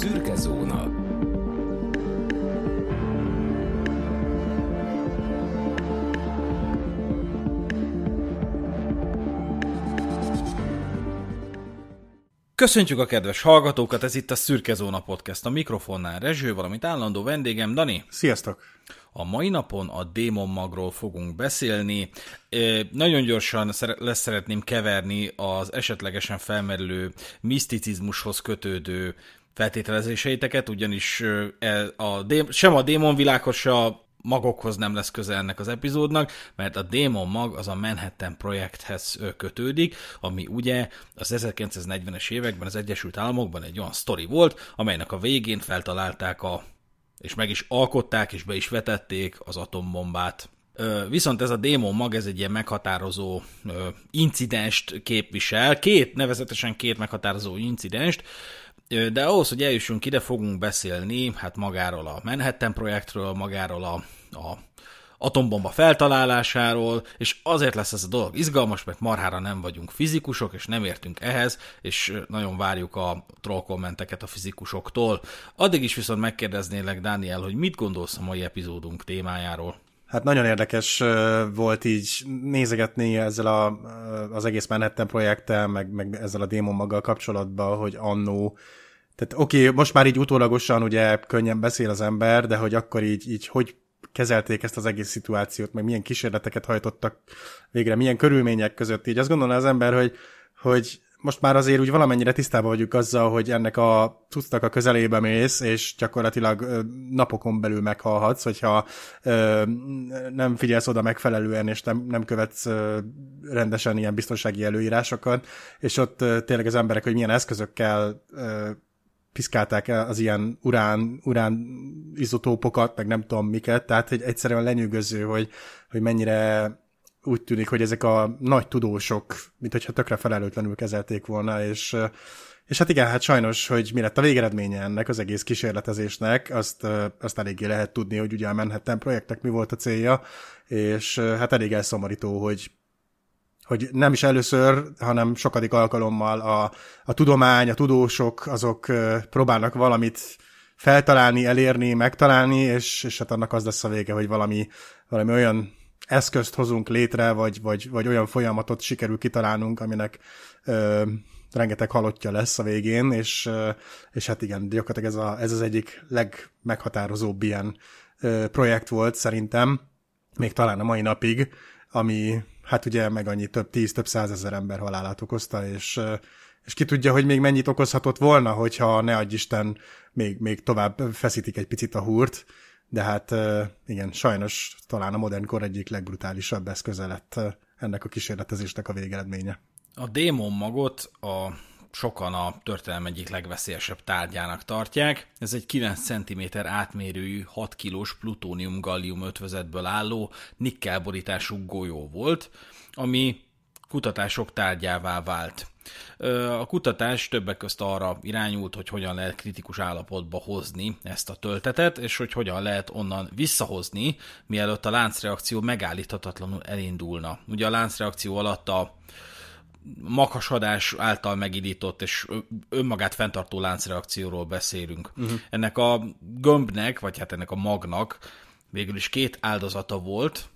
Szürke zóna. Köszöntjük a kedves hallgatókat, ez itt a Szürke Zóna Podcast. A mikrofonnál Rezső, valamint állandó vendégem Dani. Sziasztok! A mai napon a Démon Magról fogunk beszélni. Nagyon gyorsan lesz szeretném keverni az esetlegesen felmerülő miszticizmushoz kötődő feltételezéseiteket, ugyanis e, a dé- sem a démon világhoz, se a magokhoz nem lesz köze ennek az epizódnak, mert a démon mag az a Manhattan projekthez kötődik, ami ugye az 1940-es években az Egyesült Államokban egy olyan sztori volt, amelynek a végén feltalálták a és meg is alkották, és be is vetették az atombombát. Viszont ez a démon mag, ez egy ilyen meghatározó incidenst képvisel, két, nevezetesen két meghatározó incidenst, de ahhoz, hogy eljussunk ide, fogunk beszélni hát magáról a Manhattan projektről, magáról a, a atombomba feltalálásáról, és azért lesz ez a dolog izgalmas, mert marhára nem vagyunk fizikusok, és nem értünk ehhez, és nagyon várjuk a troll kommenteket a fizikusoktól. Addig is viszont megkérdeznélek, Dániel, hogy mit gondolsz a mai epizódunk témájáról? Hát nagyon érdekes volt így nézegetni ezzel a, az egész Manhattan projekttel, meg, meg ezzel a démon maggal kapcsolatban, hogy annó tehát oké, okay, most már így utólagosan ugye könnyen beszél az ember, de hogy akkor így, így hogy kezelték ezt az egész szituációt, meg milyen kísérleteket hajtottak végre, milyen körülmények között. Így azt gondolom az ember, hogy, hogy most már azért úgy valamennyire tisztában vagyunk azzal, hogy ennek a tudtak a közelébe mész, és gyakorlatilag napokon belül meghalhatsz, hogyha ö, nem figyelsz oda megfelelően, és nem, nem követsz ö, rendesen ilyen biztonsági előírásokat, és ott ö, tényleg az emberek, hogy milyen eszközökkel ö, piszkálták el az ilyen urán, urán izotópokat, meg nem tudom miket, tehát hogy egyszerűen lenyűgöző, hogy, hogy mennyire úgy tűnik, hogy ezek a nagy tudósok, mint hogyha tökre felelőtlenül kezelték volna, és, eh, és hát igen, hát sajnos, hogy mi lett a végeredménye ennek az egész kísérletezésnek, azt, eh, azt eléggé lehet tudni, hogy ugye a Manhattan projektek mi volt a célja, és eh, hát elég elszomorító, hogy hogy nem is először, hanem sokadik alkalommal a, a tudomány, a tudósok, azok próbálnak valamit feltalálni, elérni, megtalálni, és, és hát annak az lesz a vége, hogy valami, valami olyan eszközt hozunk létre, vagy, vagy, vagy olyan folyamatot sikerül kitalálnunk, aminek ö, rengeteg halottja lesz a végén, és, ö, és hát igen, gyakorlatilag ez, a, ez az egyik legmeghatározóbb ilyen ö, projekt volt szerintem, még talán a mai napig, ami hát ugye meg annyi több tíz, több százezer ember halálát okozta, és, és ki tudja, hogy még mennyit okozhatott volna, hogyha ne adj Isten, még, még tovább feszítik egy picit a húrt, de hát igen, sajnos talán a modern kor egyik legbrutálisabb eszköze lett ennek a kísérletezésnek a végeredménye. A démon magot a sokan a történelem egyik legveszélyesebb tárgyának tartják. Ez egy 9 cm átmérőjű, 6 kilós plutónium-gallium ötvözetből álló nikkelborítású golyó volt, ami kutatások tárgyává vált. A kutatás többek közt arra irányult, hogy hogyan lehet kritikus állapotba hozni ezt a töltetet, és hogy hogyan lehet onnan visszahozni, mielőtt a láncreakció megállíthatatlanul elindulna. Ugye a láncreakció alatt a makasadás által megidított és önmagát fenntartó láncreakcióról beszélünk. Uh-huh. Ennek a gömbnek, vagy hát ennek a magnak végül is két áldozata volt,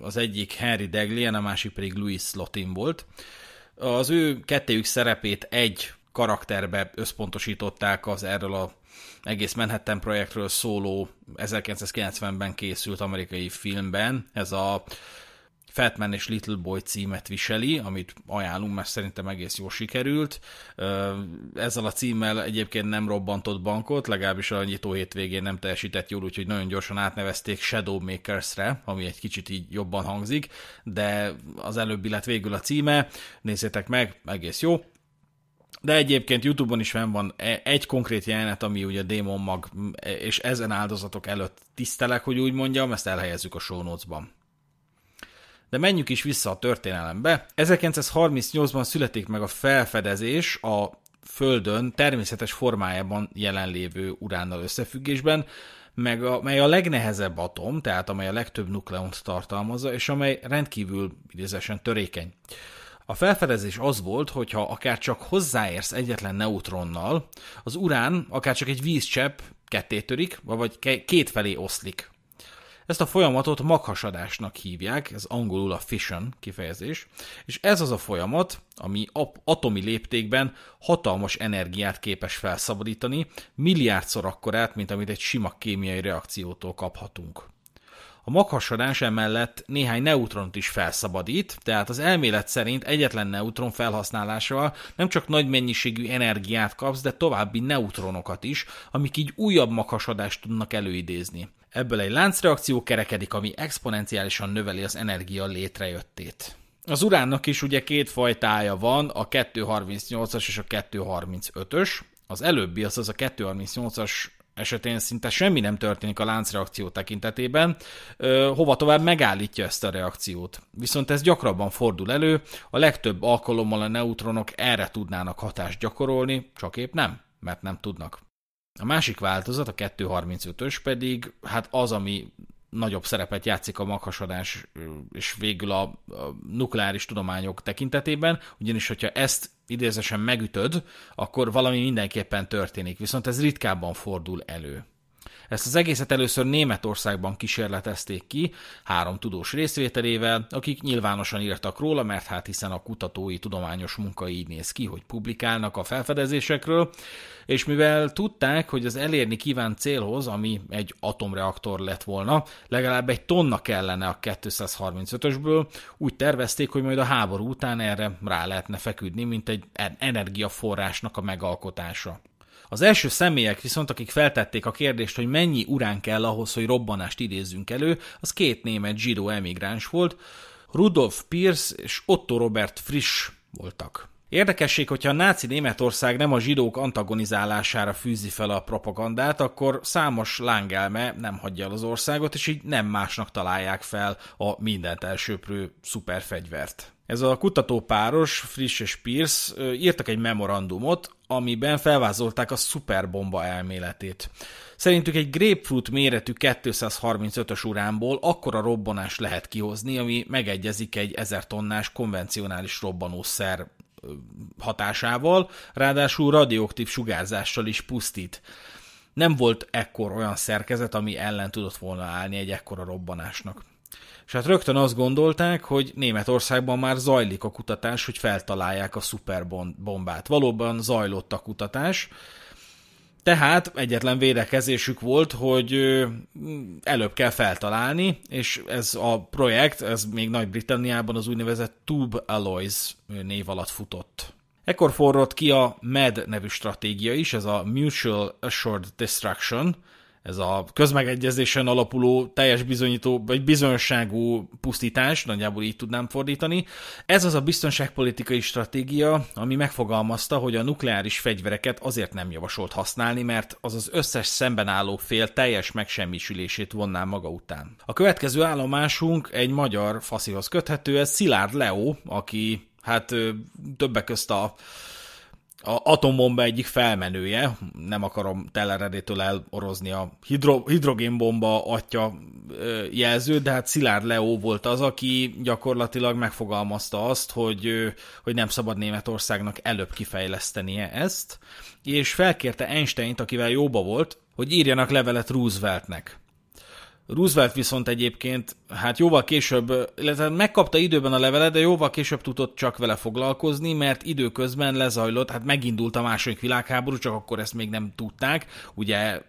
az egyik Henry Deglien, a másik pedig Louis lotin volt. Az ő kettőjük szerepét egy karakterbe összpontosították az erről a egész Manhattan projektről szóló 1990-ben készült amerikai filmben, ez a Fatman és Little Boy címet viseli, amit ajánlunk, mert szerintem egész jól sikerült. Ezzel a címmel egyébként nem robbantott bankot, legalábbis a nyitó hétvégén nem teljesített jól, úgyhogy nagyon gyorsan átnevezték makers re ami egy kicsit így jobban hangzik, de az előbbi lett végül a címe, nézzétek meg, egész jó. De egyébként YouTube-on is fenn van e- egy konkrét jelenet, ami ugye Démon Mag, és ezen áldozatok előtt tisztelek, hogy úgy mondjam, ezt elhelyezzük a show notes-ban. De menjünk is vissza a történelembe. 1938-ban születik meg a felfedezés a Földön természetes formájában jelenlévő uránnal összefüggésben, meg a, mely a legnehezebb atom, tehát amely a legtöbb nukleont tartalmazza, és amely rendkívül idézesen törékeny. A felfedezés az volt, hogy ha akár csak hozzáérsz egyetlen neutronnal, az urán akár csak egy vízcsepp ketté törik, vagy két felé oszlik. Ezt a folyamatot maghasadásnak hívják, ez angolul a fission kifejezés, és ez az a folyamat, ami atomi léptékben hatalmas energiát képes felszabadítani, milliárdszor akkorát, mint amit egy sima kémiai reakciótól kaphatunk. A maghasadás emellett néhány neutront is felszabadít, tehát az elmélet szerint egyetlen neutron felhasználásával nem csak nagy mennyiségű energiát kapsz, de további neutronokat is, amik így újabb maghasadást tudnak előidézni. Ebből egy láncreakció kerekedik, ami exponenciálisan növeli az energia létrejöttét. Az uránnak is ugye két fajtája van, a 238-as és a 235-ös. Az előbbi, azaz a 238-as esetén szinte semmi nem történik a láncreakció tekintetében, hova tovább megállítja ezt a reakciót. Viszont ez gyakrabban fordul elő, a legtöbb alkalommal a neutronok erre tudnának hatást gyakorolni, csak épp nem, mert nem tudnak. A másik változat, a 235-ös pedig, hát az, ami nagyobb szerepet játszik a maghasadás és végül a, nukleáris tudományok tekintetében, ugyanis hogyha ezt idézesen megütöd, akkor valami mindenképpen történik, viszont ez ritkábban fordul elő. Ezt az egészet először Németországban kísérletezték ki, három tudós részvételével, akik nyilvánosan írtak róla, mert hát hiszen a kutatói tudományos munka így néz ki, hogy publikálnak a felfedezésekről, és mivel tudták, hogy az elérni kívánt célhoz, ami egy atomreaktor lett volna, legalább egy tonna kellene a 235-ösből, úgy tervezték, hogy majd a háború után erre rá lehetne feküdni, mint egy energiaforrásnak a megalkotása. Az első személyek viszont, akik feltették a kérdést, hogy mennyi urán kell ahhoz, hogy robbanást idézzünk elő, az két német zsidó emigráns volt, Rudolf Pierce és Otto Robert Frisch voltak. Érdekesség, hogyha a náci Németország nem a zsidók antagonizálására fűzi fel a propagandát, akkor számos lángelme nem hagyja el az országot, és így nem másnak találják fel a mindent elsőprő szuperfegyvert. Ez a kutatópáros, Frisch és Pierce írtak egy memorandumot, amiben felvázolták a szuperbomba elméletét. Szerintük egy grapefruit méretű 235-ös uránból akkora robbanás lehet kihozni, ami megegyezik egy 1000 tonnás konvencionális robbanószer hatásával, ráadásul radioaktív sugárzással is pusztít. Nem volt ekkor olyan szerkezet, ami ellen tudott volna állni egy ekkora robbanásnak. És hát rögtön azt gondolták, hogy Németországban már zajlik a kutatás, hogy feltalálják a szuperbombát. Valóban zajlott a kutatás, tehát egyetlen védekezésük volt, hogy előbb kell feltalálni, és ez a projekt, ez még Nagy-Britanniában az úgynevezett Tube Alloys név alatt futott. Ekkor forrott ki a MED nevű stratégia is, ez a Mutual Assured Destruction, ez a közmegegyezésen alapuló teljes bizonyító, vagy bizonyosságú pusztítás, nagyjából így tudnám fordítani. Ez az a biztonságpolitikai stratégia, ami megfogalmazta, hogy a nukleáris fegyvereket azért nem javasolt használni, mert az az összes szemben álló fél teljes megsemmisülését vonná maga után. A következő állomásunk egy magyar faszihoz köthető, ez Szilárd Leo, aki hát többek közt a a atombomba egyik felmenője, nem akarom teleredétől elorozni a hidro, hidrogénbomba atya jelző, de hát Szilárd Leó volt az, aki gyakorlatilag megfogalmazta azt, hogy, hogy nem szabad Németországnak előbb kifejlesztenie ezt, és felkérte Einsteint, akivel jóba volt, hogy írjanak levelet Rooseveltnek. Roosevelt viszont egyébként hát jóval később, illetve megkapta időben a levelet, de jóval később tudott csak vele foglalkozni, mert időközben lezajlott, hát megindult a második világháború, csak akkor ezt még nem tudták. Ugye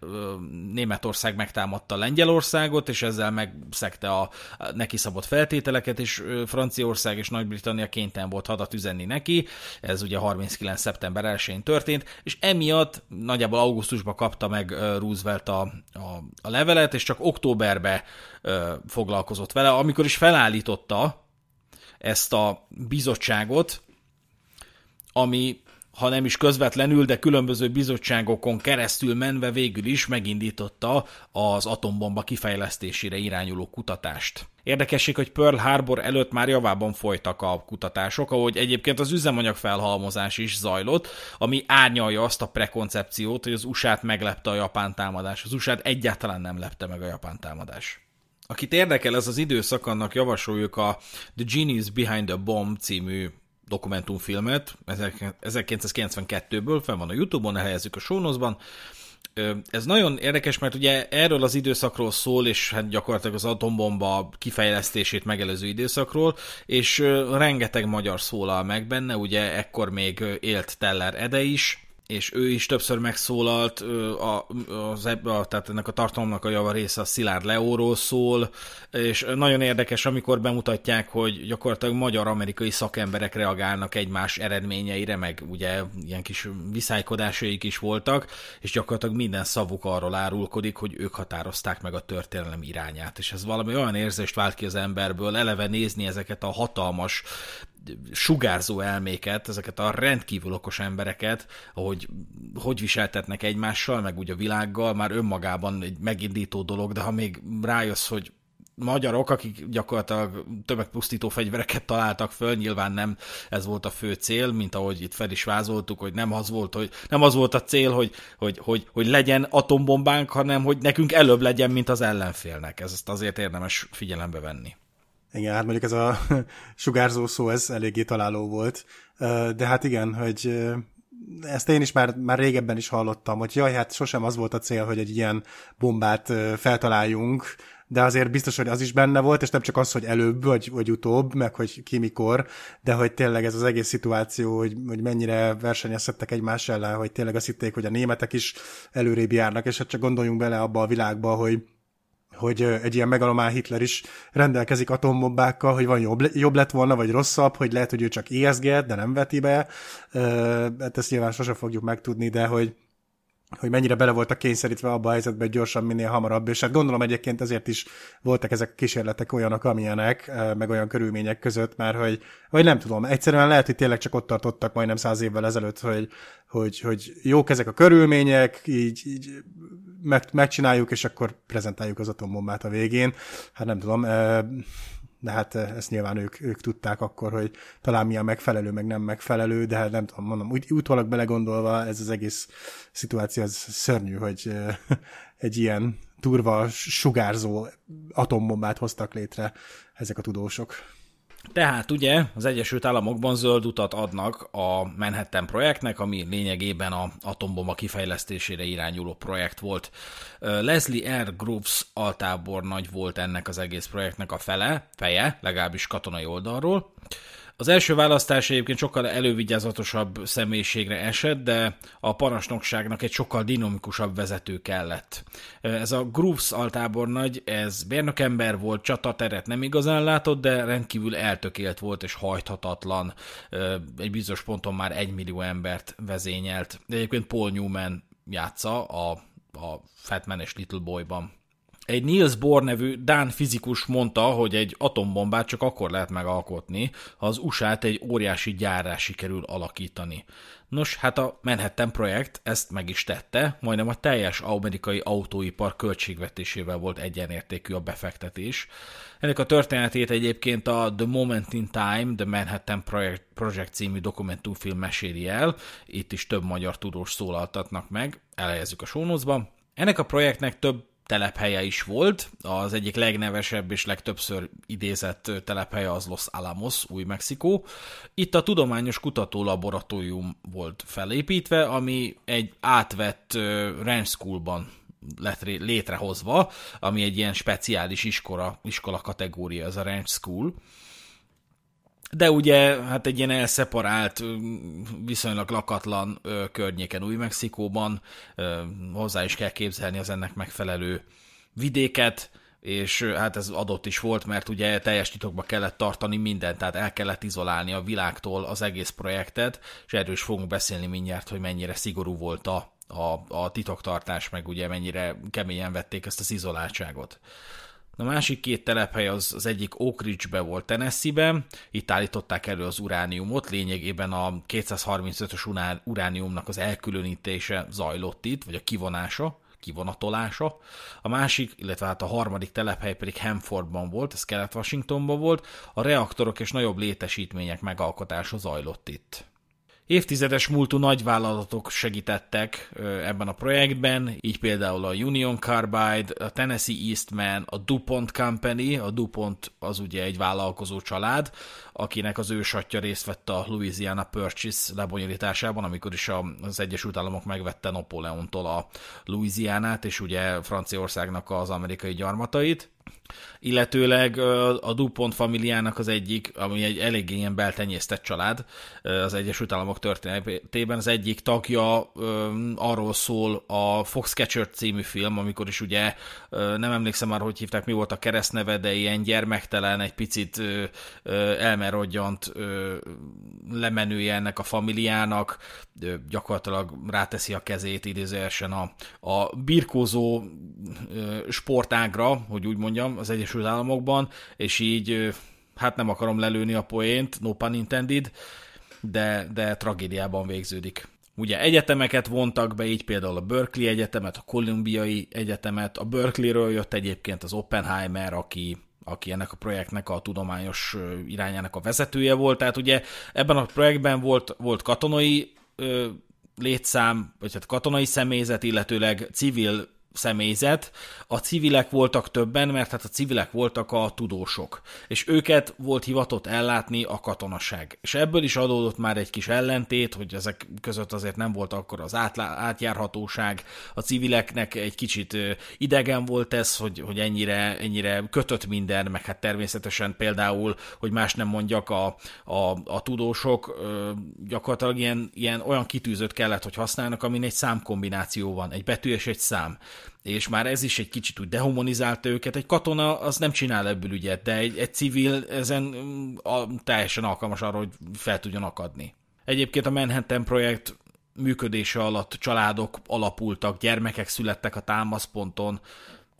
Németország megtámadta Lengyelországot, és ezzel megszegte a neki szabott feltételeket, és Franciaország és Nagy-Britannia kénytelen volt hadat üzenni neki. Ez ugye 39. szeptember 1-én történt, és emiatt nagyjából augusztusban kapta meg Roosevelt a, a, a levelet, és csak október októberbe ö, foglalkozott vele, amikor is felállította ezt a bizottságot, ami ha nem is közvetlenül, de különböző bizottságokon keresztül menve végül is megindította az atombomba kifejlesztésére irányuló kutatást. Érdekesség, hogy Pearl Harbor előtt már javában folytak a kutatások, ahogy egyébként az üzemanyag felhalmozás is zajlott, ami árnyalja azt a prekoncepciót, hogy az USA-t meglepte a japán támadás. Az USA-t egyáltalán nem lepte meg a japán támadás. Akit érdekel ez az időszak, annak javasoljuk a The Genius Behind the Bomb című dokumentumfilmet 1992-ből, fel van a Youtube-on, elhelyezzük a sónozban. Ez nagyon érdekes, mert ugye erről az időszakról szól, és hát gyakorlatilag az atombomba kifejlesztését megelőző időszakról, és rengeteg magyar szólal meg benne, ugye ekkor még élt Teller Ede is, és ő is többször megszólalt, a, az, a, tehát ennek a tartalomnak a java része a Szilárd Leóról szól, és nagyon érdekes, amikor bemutatják, hogy gyakorlatilag magyar-amerikai szakemberek reagálnak egymás eredményeire, meg ugye ilyen kis viszálykodásaik is voltak, és gyakorlatilag minden szavuk arról árulkodik, hogy ők határozták meg a történelem irányát, és ez valami olyan érzést vált ki az emberből, eleve nézni ezeket a hatalmas sugárzó elméket, ezeket a rendkívül okos embereket, ahogy hogy viseltetnek egymással, meg úgy a világgal, már önmagában egy megindító dolog, de ha még rájössz, hogy magyarok, akik gyakorlatilag tömegpusztító fegyvereket találtak föl, nyilván nem ez volt a fő cél, mint ahogy itt fel is vázoltuk, hogy nem az volt, hogy nem az volt a cél, hogy, hogy, hogy, hogy legyen atombombánk, hanem hogy nekünk előbb legyen, mint az ellenfélnek. Ezt azért érdemes figyelembe venni. Igen, hát mondjuk ez a sugárzó szó, ez eléggé találó volt. De hát igen, hogy ezt én is már, már régebben is hallottam, hogy jaj, hát sosem az volt a cél, hogy egy ilyen bombát feltaláljunk, de azért biztos, hogy az is benne volt, és nem csak az, hogy előbb vagy, vagy utóbb, meg hogy ki mikor, de hogy tényleg ez az egész szituáció, hogy, hogy mennyire versenyezhettek egymás ellen, hogy tényleg azt hitték, hogy a németek is előrébb járnak, és hát csak gondoljunk bele abba a világba, hogy hogy egy ilyen megalomán Hitler is rendelkezik atombombákkal, hogy van jobb, jobb lett volna, vagy rosszabb, hogy lehet, hogy ő csak ijeszget, de nem veti be. Hát ezt nyilván sose fogjuk megtudni, de hogy, hogy mennyire bele voltak kényszerítve abba a helyzetbe, hogy gyorsan minél hamarabb, és hát gondolom egyébként ezért is voltak ezek a kísérletek olyanok, amilyenek, meg olyan körülmények között, mert hogy, vagy nem tudom, egyszerűen lehet, hogy tényleg csak ott tartottak majdnem száz évvel ezelőtt, hogy, hogy, hogy jók ezek a körülmények, így, így meg, megcsináljuk, és akkor prezentáljuk az atombombát a végén. Hát nem tudom, eh, de hát eh, ezt nyilván ők, ők tudták akkor, hogy talán mi a megfelelő, meg nem megfelelő, de hát nem tudom, mondom, úgy utólag belegondolva ez az egész szituáció, az szörnyű, hogy eh, egy ilyen turva, sugárzó atombombát hoztak létre ezek a tudósok. Tehát ugye az Egyesült Államokban zöld utat adnak a Manhattan projektnek, ami lényegében a atombomba kifejlesztésére irányuló projekt volt. Leslie R. Groves altábornagy volt ennek az egész projektnek a fele, feje, legalábbis katonai oldalról. Az első választás egyébként sokkal elővigyázatosabb személyiségre esett, de a parancsnokságnak egy sokkal dinamikusabb vezető kellett. Ez a Grooves altábornagy, ez bérnökember volt, csatateret nem igazán látott, de rendkívül eltökélt volt és hajthatatlan. Egy bizonyos ponton már egymillió embert vezényelt. De egyébként Paul Newman játsza a, a Fatman és Little Boy-ban egy Niels Bohr nevű Dán fizikus mondta, hogy egy atombombát csak akkor lehet megalkotni, ha az usa egy óriási gyárra sikerül alakítani. Nos, hát a Manhattan projekt ezt meg is tette, majdnem a teljes amerikai autóipar költségvetésével volt egyenértékű a befektetés. Ennek a történetét egyébként a The Moment in Time, The Manhattan Project című dokumentumfilm meséli el, itt is több magyar tudós szólaltatnak meg, elejezzük a sónozban. Ennek a projektnek több telephelye is volt. Az egyik legnevesebb és legtöbbször idézett telephelye az Los Alamos, Új-Mexikó. Itt a Tudományos Kutató Laboratórium volt felépítve, ami egy átvett Ranch Schoolban lett létrehozva, ami egy ilyen speciális iskola, iskola kategória, ez a Ranch School de ugye hát egy ilyen elszeparált, viszonylag lakatlan környéken Új-Mexikóban hozzá is kell képzelni az ennek megfelelő vidéket, és hát ez adott is volt, mert ugye teljes titokba kellett tartani mindent, tehát el kellett izolálni a világtól az egész projektet, és erről is fogunk beszélni mindjárt, hogy mennyire szigorú volt a, a, a titoktartás, meg ugye mennyire keményen vették ezt az izoláltságot. A másik két telephely az, az egyik Oak Ridge-be volt Tennessee-ben, itt állították elő az urániumot, lényegében a 235-ös urániumnak az elkülönítése zajlott itt, vagy a kivonása, kivonatolása. A másik, illetve hát a harmadik telephely pedig Hanfordban volt, ez Kelet-Washingtonban volt, a reaktorok és nagyobb létesítmények megalkotása zajlott itt. Évtizedes múltú nagyvállalatok segítettek ebben a projektben, így például a Union Carbide, a Tennessee Eastman, a DuPont Company, a DuPont az ugye egy vállalkozó család, akinek az ősatja részt vett a Louisiana Purchase lebonyolításában, amikor is az Egyesült Államok megvette Napóleontól a Louisianát, és ugye Franciaországnak az amerikai gyarmatait illetőleg a Dupont familiának az egyik, ami egy eléggé ilyen beltenyésztett család az Egyesült Államok történetében, az egyik tagja arról szól a Foxcatcher című film, amikor is ugye nem emlékszem már, hogy hívták, mi volt a keresztneve, de ilyen gyermektelen, egy picit elmerodjant lemenője ennek a familiának, gyakorlatilag ráteszi a kezét idézősen a, a birkózó sportágra, hogy úgy mondjam, mondjam, az Egyesült Államokban, és így hát nem akarom lelőni a poént, no pun intended, de, de tragédiában végződik. Ugye egyetemeket vontak be, így például a Berkeley Egyetemet, a Kolumbiai Egyetemet, a Berkeleyről jött egyébként az Oppenheimer, aki aki ennek a projektnek a tudományos irányának a vezetője volt. Tehát ugye ebben a projektben volt, volt katonai ö, létszám, vagy hát katonai személyzet, illetőleg civil személyzet, a civilek voltak többen, mert hát a civilek voltak a tudósok, és őket volt hivatott ellátni a katonaság. És ebből is adódott már egy kis ellentét, hogy ezek között azért nem volt akkor az átjárhatóság, a civileknek egy kicsit idegen volt ez, hogy, hogy ennyire, ennyire kötött minden, meg hát természetesen például, hogy más nem mondjak, a, a, a tudósok gyakorlatilag ilyen, ilyen olyan kitűzőt kellett, hogy használnak, amin egy számkombináció van, egy betű és egy szám és már ez is egy kicsit úgy dehumanizálta őket. Egy katona az nem csinál ebből ügyet, de egy, egy civil ezen mm, a, teljesen alkalmas arra, hogy fel tudjon akadni. Egyébként a Manhattan projekt működése alatt családok alapultak, gyermekek születtek a támaszponton,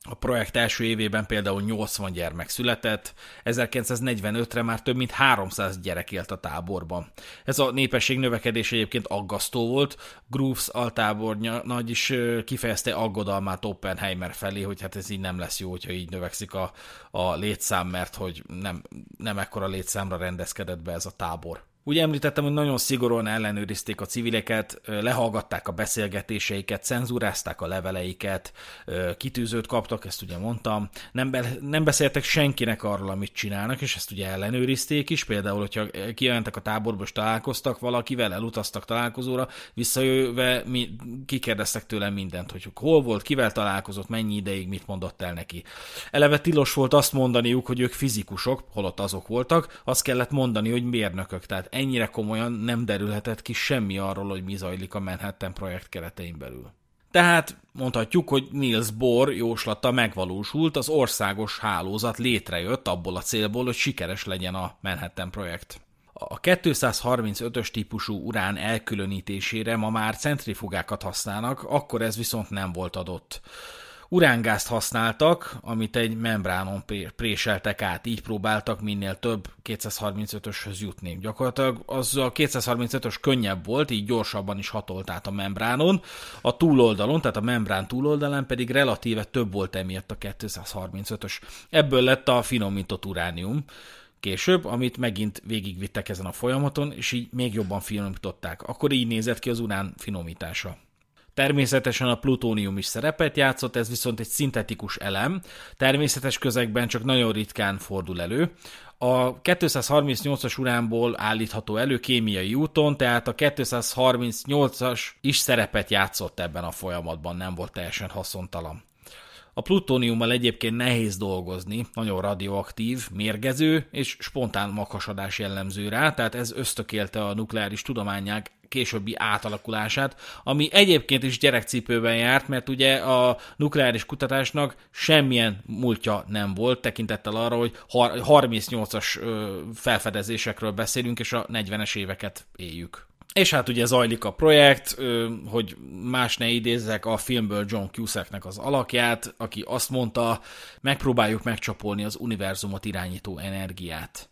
a projekt első évében például 80 gyermek született, 1945-re már több mint 300 gyerek élt a táborban. Ez a népesség növekedés egyébként aggasztó volt, Grooves altábor nagy is kifejezte aggodalmát Oppenheimer felé, hogy hát ez így nem lesz jó, hogyha így növekszik a, a létszám, mert hogy nem, nem ekkora létszámra rendezkedett be ez a tábor. Úgy említettem, hogy nagyon szigorúan ellenőrizték a civileket, lehallgatták a beszélgetéseiket, cenzúrázták a leveleiket, kitűzőt kaptak, ezt ugye mondtam, nem, be, nem beszéltek senkinek arról, amit csinálnak, és ezt ugye ellenőrizték is, például, hogyha kijelentek a táborba, és találkoztak valakivel, elutaztak találkozóra, visszajöve mi, kikérdeztek tőle mindent, hogy hol volt, kivel találkozott, mennyi ideig, mit mondott el neki. Eleve tilos volt azt mondaniuk, hogy ők fizikusok, holott azok voltak, azt kellett mondani, hogy mérnökök, tehát ennyire komolyan nem derülhetett ki semmi arról, hogy mi zajlik a Manhattan projekt keretein belül. Tehát mondhatjuk, hogy Niels Bohr jóslata megvalósult, az országos hálózat létrejött abból a célból, hogy sikeres legyen a Manhattan projekt. A 235-ös típusú urán elkülönítésére ma már centrifugákat használnak, akkor ez viszont nem volt adott urángázt használtak, amit egy membránon préseltek át, így próbáltak minél több 235-öshöz jutni. Gyakorlatilag az a 235-ös könnyebb volt, így gyorsabban is hatolt át a membránon, a túloldalon, tehát a membrán túloldalán pedig relatíve több volt emiatt a 235-ös. Ebből lett a finomított uránium, később, amit megint végigvittek ezen a folyamaton, és így még jobban finomították. Akkor így nézett ki az urán finomítása. Természetesen a plutónium is szerepet játszott, ez viszont egy szintetikus elem, természetes közegben csak nagyon ritkán fordul elő. A 238-as uránból állítható elő kémiai úton, tehát a 238-as is szerepet játszott ebben a folyamatban, nem volt teljesen haszontalan. A plutóniummal egyébként nehéz dolgozni, nagyon radioaktív, mérgező és spontán makasadás jellemző rá, tehát ez ösztökélte a nukleáris tudományák későbbi átalakulását, ami egyébként is gyerekcipőben járt, mert ugye a nukleáris kutatásnak semmilyen múltja nem volt, tekintettel arra, hogy 38-as felfedezésekről beszélünk, és a 40-es éveket éljük. És hát ugye zajlik a projekt, hogy más ne idézzek a filmből John Cusacknek az alakját, aki azt mondta, megpróbáljuk megcsapolni az univerzumot irányító energiát.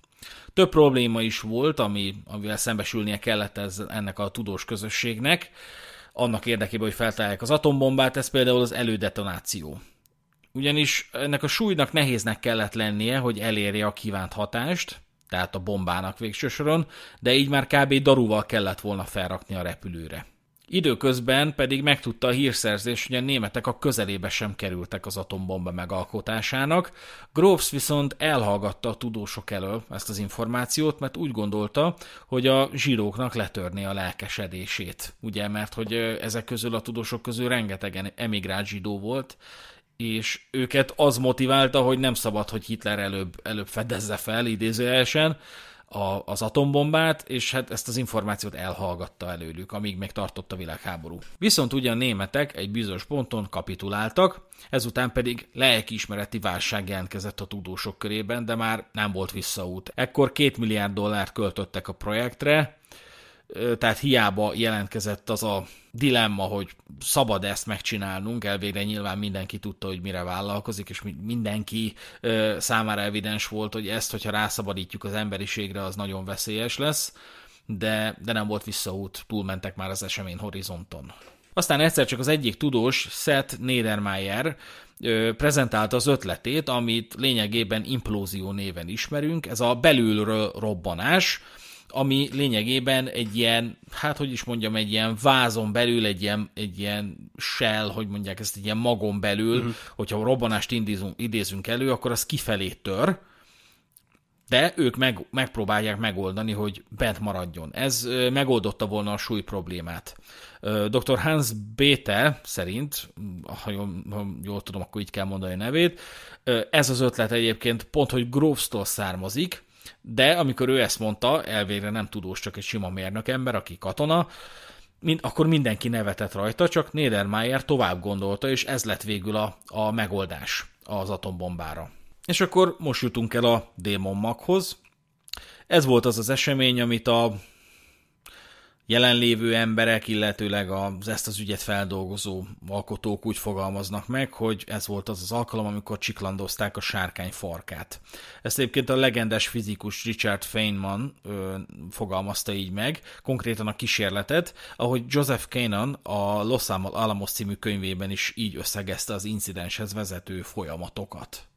Több probléma is volt, ami, amivel szembesülnie kellett ez, ennek a tudós közösségnek, annak érdekében, hogy feltárják az atombombát, ez például az elődetonáció. Ugyanis ennek a súlynak nehéznek kellett lennie, hogy elérje a kívánt hatást, tehát a bombának végső soron, de így már kb. daruval kellett volna felrakni a repülőre. Időközben pedig megtudta a hírszerzés, hogy a németek a közelébe sem kerültek az atombomba megalkotásának. Groves viszont elhallgatta a tudósok elől ezt az információt, mert úgy gondolta, hogy a zsíróknak letörné a lelkesedését. Ugye, mert hogy ezek közül a tudósok közül rengetegen emigrált zsidó volt, és őket az motiválta, hogy nem szabad, hogy Hitler előbb, előbb fedezze fel idézőjelesen, a, az atombombát, és hát ezt az információt elhallgatta előlük, amíg még tartott a világháború. Viszont ugyan németek egy bizonyos ponton kapituláltak, ezután pedig lelkiismereti válság jelentkezett a tudósok körében, de már nem volt visszaút. Ekkor két milliárd dollárt költöttek a projektre, tehát hiába jelentkezett az a dilemma, hogy szabad ezt megcsinálnunk, elvégre nyilván mindenki tudta, hogy mire vállalkozik, és mindenki számára evidens volt, hogy ezt, hogyha rászabadítjuk az emberiségre, az nagyon veszélyes lesz, de, de nem volt visszaút, túlmentek már az esemény horizonton. Aztán egyszer csak az egyik tudós, Seth Niedermayer prezentálta az ötletét, amit lényegében implózió néven ismerünk, ez a belülről robbanás, ami lényegében egy ilyen, hát hogy is mondjam, egy ilyen vázon belül, egy ilyen, egy ilyen shell, hogy mondják ezt, egy ilyen magon belül, uh-huh. hogyha robbanást indízunk, idézünk elő, akkor az kifelé tör, de ők meg, megpróbálják megoldani, hogy bent maradjon. Ez megoldotta volna a súly problémát. Dr. Hans Béte szerint, ha jól, ha jól tudom, akkor így kell mondani a nevét, ez az ötlet egyébként pont, hogy Groves-tól származik, de amikor ő ezt mondta, elvégre nem tudós, csak egy sima mérnök ember, aki katona, mind, akkor mindenki nevetett rajta, csak Niedermayer tovább gondolta, és ez lett végül a, a megoldás az atombombára. És akkor most jutunk el a maghoz. Ez volt az az esemény, amit a jelenlévő emberek, illetőleg az, ezt az ügyet feldolgozó alkotók úgy fogalmaznak meg, hogy ez volt az az alkalom, amikor csiklandozták a sárkány farkát. Ezt egyébként a legendás fizikus Richard Feynman ö, fogalmazta így meg, konkrétan a kísérletet, ahogy Joseph Kanan a Los Alamos című könyvében is így összegezte az incidenshez vezető folyamatokat.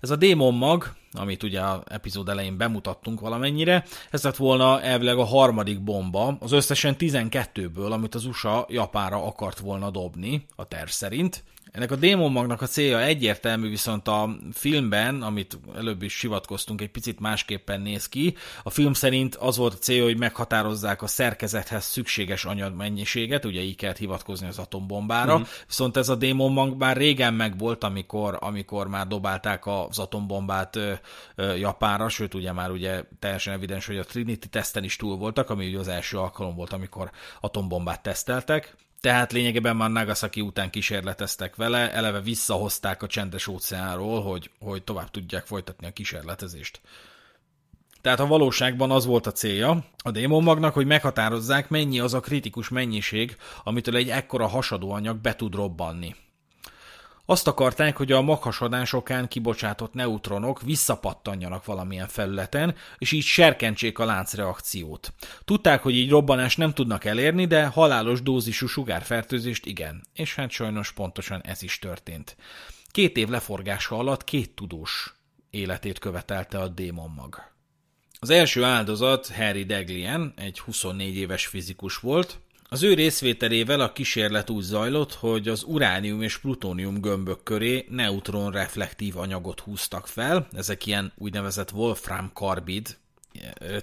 Ez a démon mag, amit ugye a epizód elején bemutattunk valamennyire, ez lett volna elvileg a harmadik bomba, az összesen 12-ből, amit az USA Japánra akart volna dobni, a terv szerint. Ennek a démonmagnak a célja egyértelmű, viszont a filmben, amit előbb is sivatkoztunk, egy picit másképpen néz ki. A film szerint az volt a célja, hogy meghatározzák a szerkezethez szükséges anyagmennyiséget, ugye így kell hivatkozni az atombombára, mm-hmm. viszont ez a démonmag már régen megvolt, amikor, amikor már dobálták az atombombát ö, ö, Japánra, sőt ugye már ugye teljesen evidens, hogy a Trinity teszten is túl voltak, ami ugye az első alkalom volt, amikor atombombát teszteltek tehát lényegében már Nagasaki után kísérleteztek vele, eleve visszahozták a csendes óceánról, hogy, hogy tovább tudják folytatni a kísérletezést. Tehát a valóságban az volt a célja a magnak, hogy meghatározzák, mennyi az a kritikus mennyiség, amitől egy ekkora hasadó anyag be tud robbanni. Azt akarták, hogy a maghasonásokán kibocsátott neutronok visszapattanjanak valamilyen felületen, és így serkentsék a láncreakciót. Tudták, hogy így robbanás nem tudnak elérni, de halálos dózisú sugárfertőzést igen, és hát sajnos pontosan ez is történt. Két év leforgása alatt két tudós életét követelte a démonmag. Az első áldozat Harry Deglien, egy 24 éves fizikus volt, az ő részvételével a kísérlet úgy zajlott, hogy az uránium és plutónium gömbök köré neutron reflektív anyagot húztak fel, ezek ilyen úgynevezett Wolfram karbid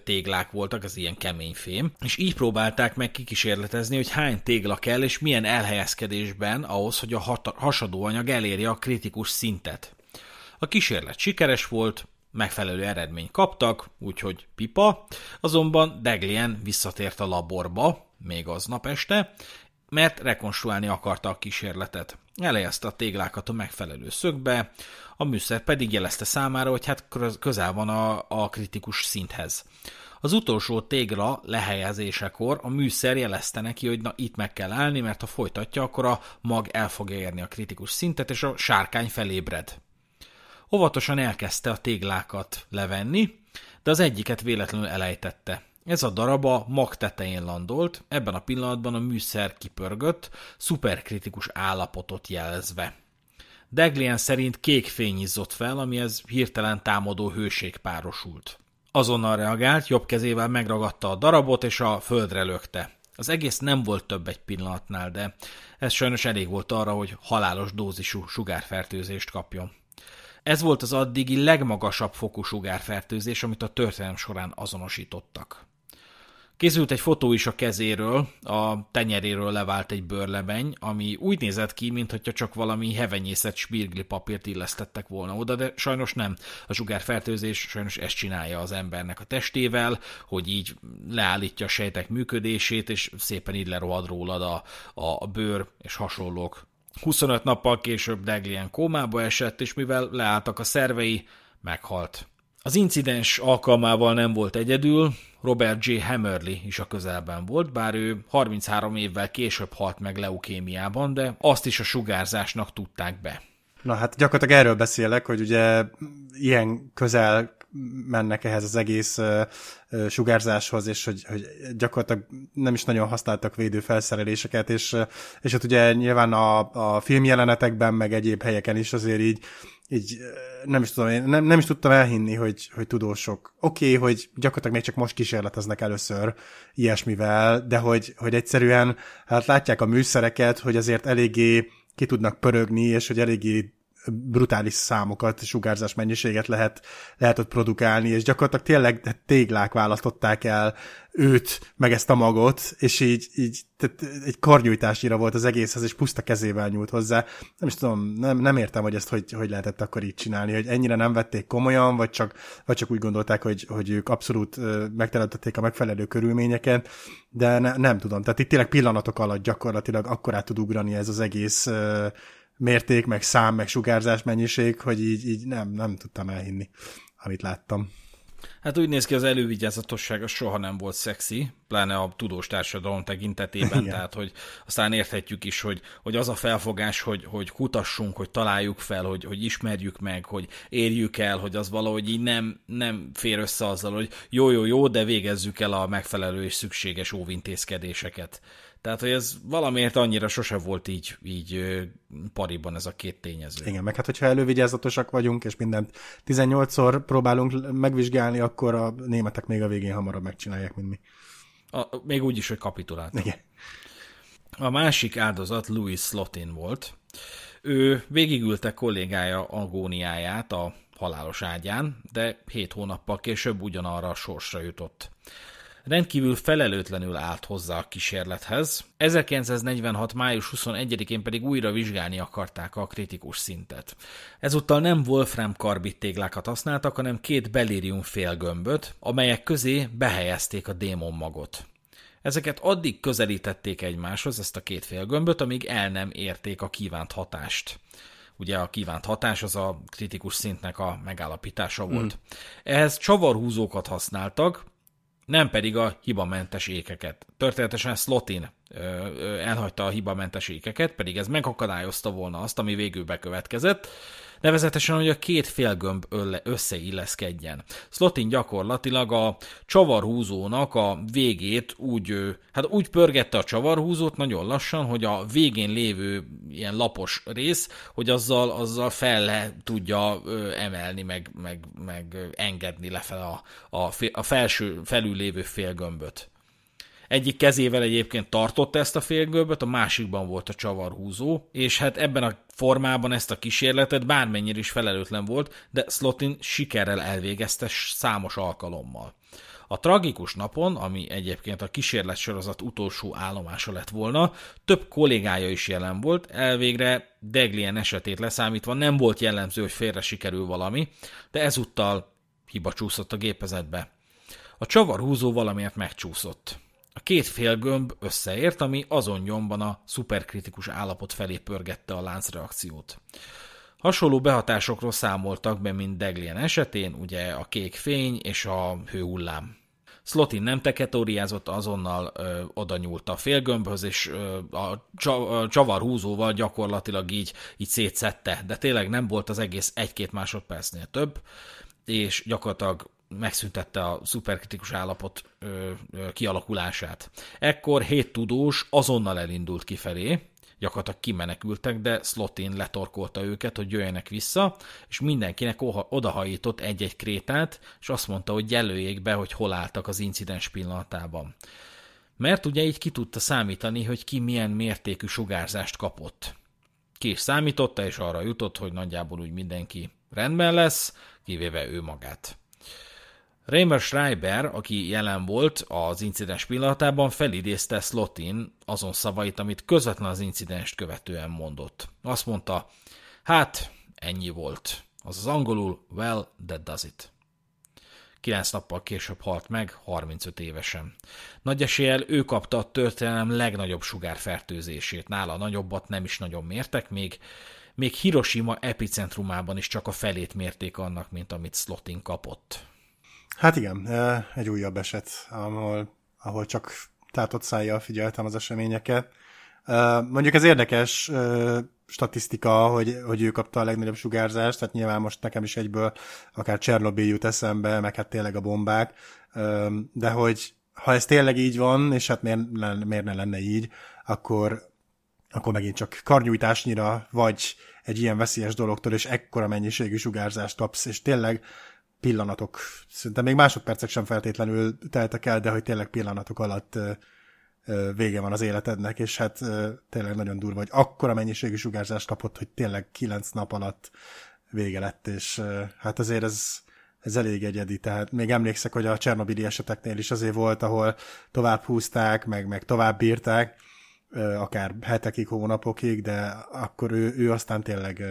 téglák voltak, az ilyen kemény fém, és így próbálták meg kikísérletezni, hogy hány tégla kell, és milyen elhelyezkedésben ahhoz, hogy a hasadó anyag elérje a kritikus szintet. A kísérlet sikeres volt, megfelelő eredményt kaptak, úgyhogy pipa, azonban Deglien visszatért a laborba, még aznap este, mert rekonstruálni akarta a kísérletet. Elejezte a téglákat a megfelelő szögbe, a műszer pedig jelezte számára, hogy hát közel van a, a kritikus szinthez. Az utolsó tégla lehelyezésekor a műszer jelezte neki, hogy na itt meg kell állni, mert ha folytatja, akkor a mag el fogja érni a kritikus szintet, és a sárkány felébred. Óvatosan elkezdte a téglákat levenni, de az egyiket véletlenül elejtette. Ez a darab a mag tetején landolt, ebben a pillanatban a műszer kipörgött, szuperkritikus állapotot jelezve. Deglien szerint kék fény izzott fel, amihez hirtelen támadó hőség párosult. Azonnal reagált, jobb kezével megragadta a darabot és a földre lökte. Az egész nem volt több egy pillanatnál, de ez sajnos elég volt arra, hogy halálos dózisú sugárfertőzést kapjon. Ez volt az addigi legmagasabb fokú sugárfertőzés, amit a történelem során azonosítottak. Készült egy fotó is a kezéről, a tenyeréről levált egy bőrlemeny, ami úgy nézett ki, mintha csak valami hevenyészet spirgli papírt illesztettek volna oda, de sajnos nem. A sugárfertőzés sajnos ezt csinálja az embernek a testével, hogy így leállítja a sejtek működését, és szépen így lerohad rólad a, a bőr és hasonlók. 25 nappal később Deglien kómába esett, és mivel leálltak a szervei, meghalt. Az incidens alkalmával nem volt egyedül, Robert J. Hammerly is a közelben volt, bár ő 33 évvel később halt meg leukémiában, de azt is a sugárzásnak tudták be. Na hát gyakorlatilag erről beszélek, hogy ugye ilyen közel mennek ehhez az egész sugárzáshoz, és hogy, hogy gyakorlatilag nem is nagyon használtak védőfelszereléseket, és, és ott hát ugye nyilván a, a filmjelenetekben, meg egyéb helyeken is azért így így nem is tudom, én nem, nem is tudtam elhinni, hogy, hogy tudósok. Oké, okay, hogy gyakorlatilag még csak most kísérleteznek először ilyesmivel, de hogy, hogy egyszerűen hát látják a műszereket, hogy azért eléggé ki tudnak pörögni, és hogy eléggé brutális számokat, sugárzás mennyiséget lehet, lehet ott produkálni, és gyakorlatilag tényleg téglák választották el őt, meg ezt a magot, és így, így tehát egy karnyújtásnyira volt az egészhez, és puszta kezével nyúlt hozzá. Nem is tudom, nem, nem értem, hogy ezt hogy, hogy lehetett akkor így csinálni, hogy ennyire nem vették komolyan, vagy csak, vagy csak úgy gondolták, hogy, hogy ők abszolút megteremtették a megfelelő körülményeket, de ne, nem tudom. Tehát itt tényleg pillanatok alatt gyakorlatilag akkorát tud ugrani ez az egész mérték, meg szám, meg sugárzás mennyiség, hogy így, így nem, nem tudtam elhinni, amit láttam. Hát úgy néz ki, az elővigyázatosság az soha nem volt szexi, pláne a tudós társadalom tekintetében, Igen. tehát hogy aztán érthetjük is, hogy, hogy az a felfogás, hogy, hogy kutassunk, hogy találjuk fel, hogy, hogy ismerjük meg, hogy érjük el, hogy az valahogy így nem, nem fér össze azzal, hogy jó, jó, jó, de végezzük el a megfelelő és szükséges óvintézkedéseket. Tehát, hogy ez valamiért annyira sose volt így, így pariban ez a két tényező. Igen, meg hát, hogyha elővigyázatosak vagyunk, és mindent 18-szor próbálunk megvizsgálni, akkor a németek még a végén hamarabb megcsinálják, mint mi. A, még úgy is, hogy kapituláltak. Igen. A másik áldozat Louis Slotin volt. Ő végigülte kollégája agóniáját a halálos ágyán, de hét hónappal később ugyanarra a sorsra jutott rendkívül felelőtlenül állt hozzá a kísérlethez. 1946. május 21-én pedig újra vizsgálni akarták a kritikus szintet. Ezúttal nem Wolfram karbit téglákat használtak, hanem két belirium félgömböt, amelyek közé behelyezték a démon magot. Ezeket addig közelítették egymáshoz, ezt a két félgömböt, amíg el nem érték a kívánt hatást ugye a kívánt hatás az a kritikus szintnek a megállapítása volt. Mm. Ehhez csavarhúzókat használtak, nem pedig a hibamentes ékeket. Történetesen Slotin elhagyta a hibamentes ékeket, pedig ez megakadályozta volna azt, ami végül bekövetkezett. Nevezetesen, hogy a két félgömb összeilleszkedjen. Slotin gyakorlatilag a csavarhúzónak a végét úgy, hát úgy pörgette a csavarhúzót nagyon lassan, hogy a végén lévő ilyen lapos rész, hogy azzal, azzal fel le tudja emelni, meg, meg, meg engedni lefelé a, a, a felső, felül lévő félgömböt. Egyik kezével egyébként tartotta ezt a félgörböt, a másikban volt a csavarhúzó, és hát ebben a formában ezt a kísérletet bármennyire is felelőtlen volt, de Slotin sikerrel elvégezte számos alkalommal. A tragikus napon, ami egyébként a kísérletsorozat utolsó állomása lett volna, több kollégája is jelen volt, elvégre Deglien esetét leszámítva nem volt jellemző, hogy félre sikerül valami, de ezúttal hiba csúszott a gépezetbe. A csavarhúzó valamiért megcsúszott. A két félgömb összeért, ami azon nyomban a szuperkritikus állapot felé pörgette a láncreakciót. Hasonló behatásokról számoltak be, mint Deglien esetén, ugye a kék fény és a hőhullám. Slotin nem teketóriázott, azonnal ö, oda nyúlt a félgömbhöz, és ö, a csavarhúzóval gyakorlatilag így, így szétszette, de tényleg nem volt az egész egy-két másodpercnél több, és gyakorlatilag megszüntette a szuperkritikus állapot kialakulását. Ekkor hét tudós azonnal elindult kifelé, gyakorlatilag kimenekültek, de Slotin letorkolta őket, hogy jöjjenek vissza, és mindenkinek odahajított egy-egy krétát, és azt mondta, hogy jelöljék be, hogy hol álltak az incidens pillanatában. Mert ugye így ki tudta számítani, hogy ki milyen mértékű sugárzást kapott. Ki is számította, és arra jutott, hogy nagyjából úgy mindenki rendben lesz, kivéve ő magát. Raymer Schreiber, aki jelen volt az incidens pillanatában, felidézte Slotin azon szavait, amit közvetlen az incidenst követően mondott. Azt mondta, hát ennyi volt. Az az angolul, well, that does it. Kilenc nappal később halt meg, 35 évesen. Nagy eséllyel ő kapta a történelem legnagyobb sugárfertőzését, nála nagyobbat nem is nagyon mértek még, még Hiroshima epicentrumában is csak a felét mérték annak, mint amit Slotin kapott. Hát igen, egy újabb eset, ahol, ahol csak tátott szájjal figyeltem az eseményeket. Mondjuk ez érdekes statisztika, hogy, hogy ő kapta a legnagyobb sugárzást, tehát nyilván most nekem is egyből akár Csernobyl jut eszembe, meg hát tényleg a bombák, de hogy ha ez tényleg így van, és hát miért, miért ne lenne így, akkor, akkor megint csak karnyújtásnyira vagy egy ilyen veszélyes dologtól, és ekkora mennyiségű sugárzást kapsz, és tényleg pillanatok, de még másodpercek sem feltétlenül teltek el, de hogy tényleg pillanatok alatt vége van az életednek, és hát tényleg nagyon durva, hogy akkora mennyiségű sugárzást kapott, hogy tényleg kilenc nap alatt vége lett, és hát azért ez, ez elég egyedi, tehát még emlékszek, hogy a Csernobili eseteknél is azért volt, ahol tovább húzták, meg, meg tovább bírták, akár hetekig, hónapokig, de akkor ő, ő aztán tényleg,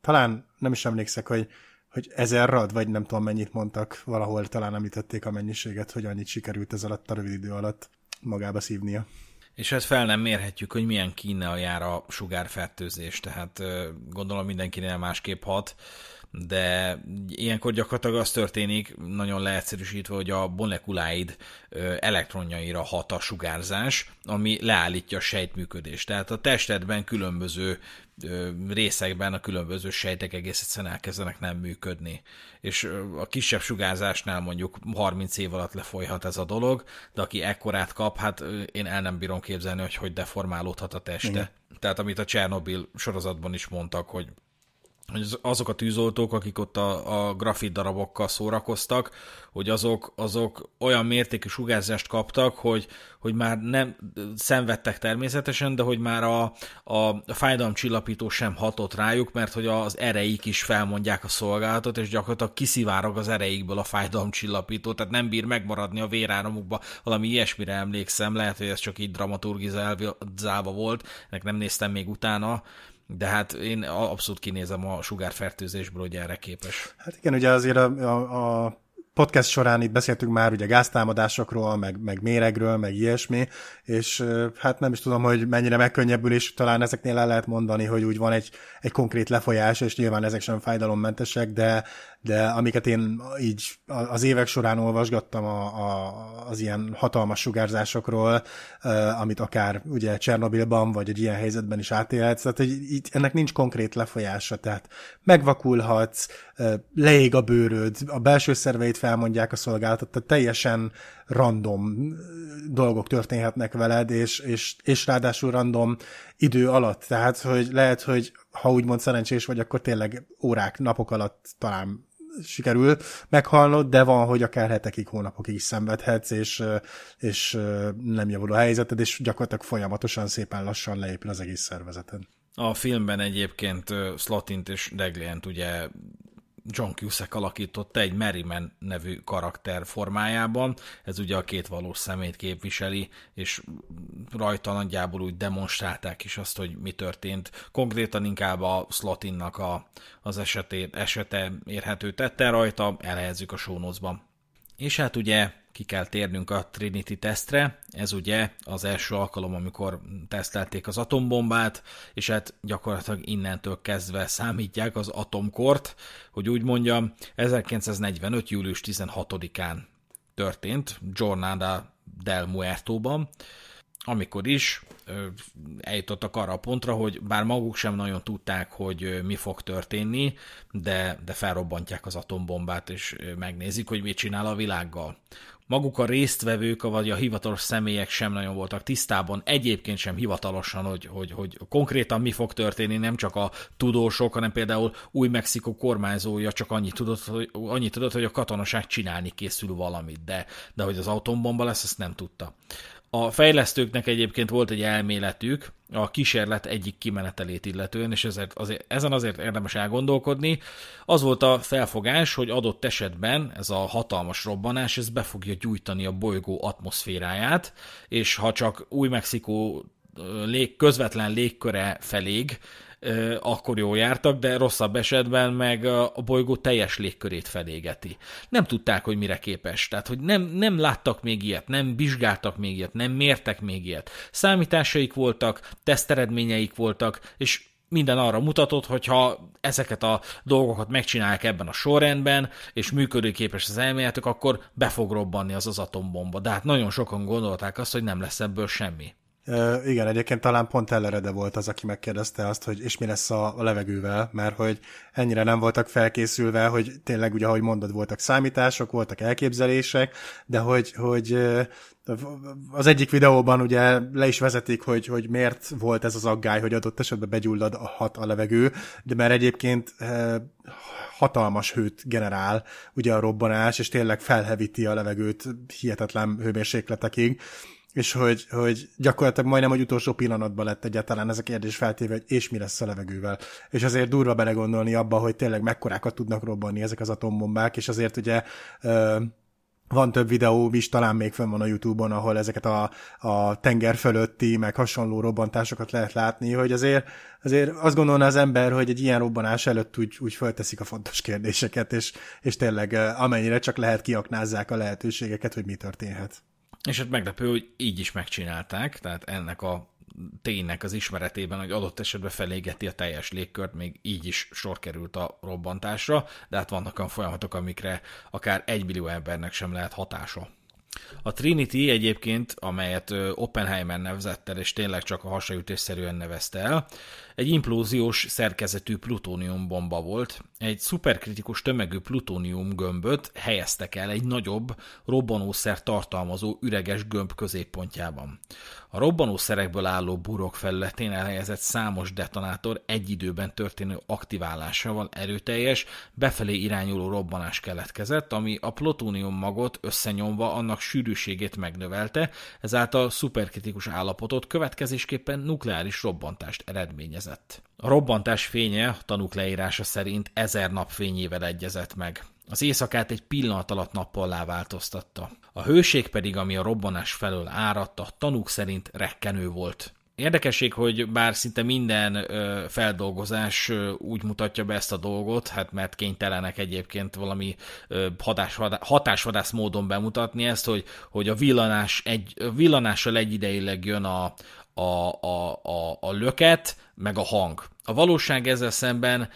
talán nem is emlékszek, hogy hogy ezer rad, vagy nem tudom mennyit mondtak, valahol talán említették a mennyiséget, hogy annyit sikerült ez alatt a rövid idő alatt magába szívnia. És ezt hát fel nem mérhetjük, hogy milyen a jár a sugárfertőzés, tehát gondolom mindenkinél másképp hat de ilyenkor gyakorlatilag az történik, nagyon leegyszerűsítve, hogy a molekuláid elektronjaira hat a sugárzás, ami leállítja a sejtműködést. Tehát a testedben különböző részekben a különböző sejtek egész egyszerűen elkezdenek nem működni. És a kisebb sugárzásnál mondjuk 30 év alatt lefolyhat ez a dolog, de aki ekkorát kap, hát én el nem bírom képzelni, hogy hogy deformálódhat a teste. Igen. Tehát amit a Csernobil sorozatban is mondtak, hogy hogy azok a tűzoltók, akik ott a, a grafit darabokkal szórakoztak, hogy azok, azok olyan mértékű sugárzást kaptak, hogy, hogy már nem szenvedtek természetesen, de hogy már a, a fájdalomcsillapító sem hatott rájuk, mert hogy az ereik is felmondják a szolgálatot, és gyakorlatilag kiszivárog az ereikből a fájdalomcsillapító, tehát nem bír megmaradni a véráramukba, valami ilyesmire emlékszem, lehet, hogy ez csak így dramaturgizálva volt, ennek nem néztem még utána, de hát én abszolút kinézem a sugárfertőzésből, hogy erre képes. Hát igen, ugye azért a, a, a podcast során itt beszéltünk már ugye gáztámadásokról, meg, meg méregről, meg ilyesmi, és hát nem is tudom, hogy mennyire megkönnyebbül is talán ezeknél el lehet mondani, hogy úgy van egy, egy konkrét lefolyás, és nyilván ezek sem fájdalommentesek, de, de amiket én így az évek során olvasgattam a, a, az ilyen hatalmas sugárzásokról, amit akár ugye Csernobilban, vagy egy ilyen helyzetben is átélhetsz, tehát hogy így, ennek nincs konkrét lefolyása, tehát megvakulhatsz, leég a bőröd, a belső szerveit felmondják a szolgálatot, tehát teljesen random dolgok történhetnek veled, és, és, és ráadásul random idő alatt, tehát hogy lehet, hogy ha úgymond szerencsés vagy, akkor tényleg órák, napok alatt talán sikerül meghalnod, de van, hogy akár hetekig, hónapokig is szenvedhetsz, és, és nem javul a helyzeted, és gyakorlatilag folyamatosan szépen lassan leépül az egész szervezeten. A filmben egyébként Slotint és Deglient ugye John Cusack alakította egy Merriman nevű karakter formájában. Ez ugye a két valós szemét képviseli, és rajta nagyjából úgy demonstrálták is azt, hogy mi történt. Konkrétan inkább a Slotinnak a, az esetét, esete érhető tette rajta, elhelyezzük a sónozban. És hát ugye ki kell térnünk a Trinity tesztre. Ez ugye az első alkalom, amikor tesztelték az atombombát, és hát gyakorlatilag innentől kezdve számítják az atomkort, hogy úgy mondjam, 1945. július 16-án történt Jornada del Muerto-ban, amikor is eljutottak arra a pontra, hogy bár maguk sem nagyon tudták, hogy mi fog történni, de, de felrobbantják az atombombát, és megnézik, hogy mit csinál a világgal maguk a résztvevők, vagy a hivatalos személyek sem nagyon voltak tisztában, egyébként sem hivatalosan, hogy, hogy, hogy konkrétan mi fog történni, nem csak a tudósok, hanem például új Mexikó kormányzója csak annyit tudott, hogy, annyit tudott, hogy a katonaság csinálni készül valamit, de, de hogy az atombomba lesz, ezt nem tudta. A fejlesztőknek egyébként volt egy elméletük a kísérlet egyik kimenetelét illetően, és ezért azért, ezen azért érdemes elgondolkodni. Az volt a felfogás, hogy adott esetben ez a hatalmas robbanás, ez be fogja gyújtani a bolygó atmoszféráját, és ha csak új Mexikó lég, közvetlen légköre felég, akkor jól jártak, de rosszabb esetben meg a bolygó teljes légkörét felégeti. Nem tudták, hogy mire képes. Tehát, hogy nem, nem láttak még ilyet, nem vizsgáltak még ilyet, nem mértek még ilyet. Számításaik voltak, teszteredményeik voltak, és minden arra mutatott, hogyha ezeket a dolgokat megcsinálják ebben a sorrendben, és működőképes az elméletük, akkor be fog robbanni az az atombomba. De hát nagyon sokan gondolták azt, hogy nem lesz ebből semmi igen, egyébként talán pont ellerede volt az, aki megkérdezte azt, hogy és mi lesz a, levegővel, mert hogy ennyire nem voltak felkészülve, hogy tényleg ugye, ahogy mondod, voltak számítások, voltak elképzelések, de hogy, hogy az egyik videóban ugye le is vezetik, hogy, hogy miért volt ez az aggály, hogy adott esetben begyullad a hat a levegő, de mert egyébként hatalmas hőt generál ugye a robbanás, és tényleg felhevíti a levegőt hihetetlen hőmérsékletekig, és hogy, hogy gyakorlatilag majdnem, hogy utolsó pillanatban lett egyáltalán ez a kérdés feltéve, hogy és mi lesz a levegővel. És azért durva belegondolni abba, hogy tényleg mekkorákat tudnak robbanni ezek az atombombák, és azért ugye van több videó is, talán még fönn van a Youtube-on, ahol ezeket a, a tenger fölötti, meg hasonló robbantásokat lehet látni, hogy azért, azért azt gondolná az ember, hogy egy ilyen robbanás előtt úgy, úgy fölteszik a fontos kérdéseket, és, és tényleg amennyire csak lehet kiaknázzák a lehetőségeket, hogy mi történhet. És hát meglepő, hogy így is megcsinálták, tehát ennek a ténynek az ismeretében, hogy adott esetben felégeti a teljes légkört, még így is sor került a robbantásra, de hát vannak olyan folyamatok, amikre akár egy millió embernek sem lehet hatása. A Trinity egyébként, amelyet Oppenheimer nevezett el, és tényleg csak a hasraütésszerűen nevezte el, egy implóziós szerkezetű plutónium bomba volt. Egy szuperkritikus tömegű plutónium gömböt helyeztek el egy nagyobb, robbanószer tartalmazó üreges gömb középpontjában. A robbanószerekből álló burok felületén elhelyezett számos detonátor egy időben történő aktiválásával erőteljes, befelé irányuló robbanás keletkezett, ami a plutónium magot összenyomva annak sűrűségét megnövelte, ezáltal szuperkritikus állapotot következésképpen nukleáris robbantást eredményezett érkezett. A robbantás fénye, a tanúk leírása szerint ezer fényével egyezett meg. Az éjszakát egy pillanat alatt nappallá változtatta. A hőség pedig, ami a robbanás felől áradta, tanúk szerint rekkenő volt. Érdekesség, hogy bár szinte minden ö, feldolgozás ö, úgy mutatja be ezt a dolgot, hát mert kénytelenek egyébként valami ö, hatás, hatásvadász módon bemutatni ezt, hogy, hogy a villanás egy, a villanással egyidejileg jön a, a, a, a, a löket, meg a hang. A valóság ezzel szemben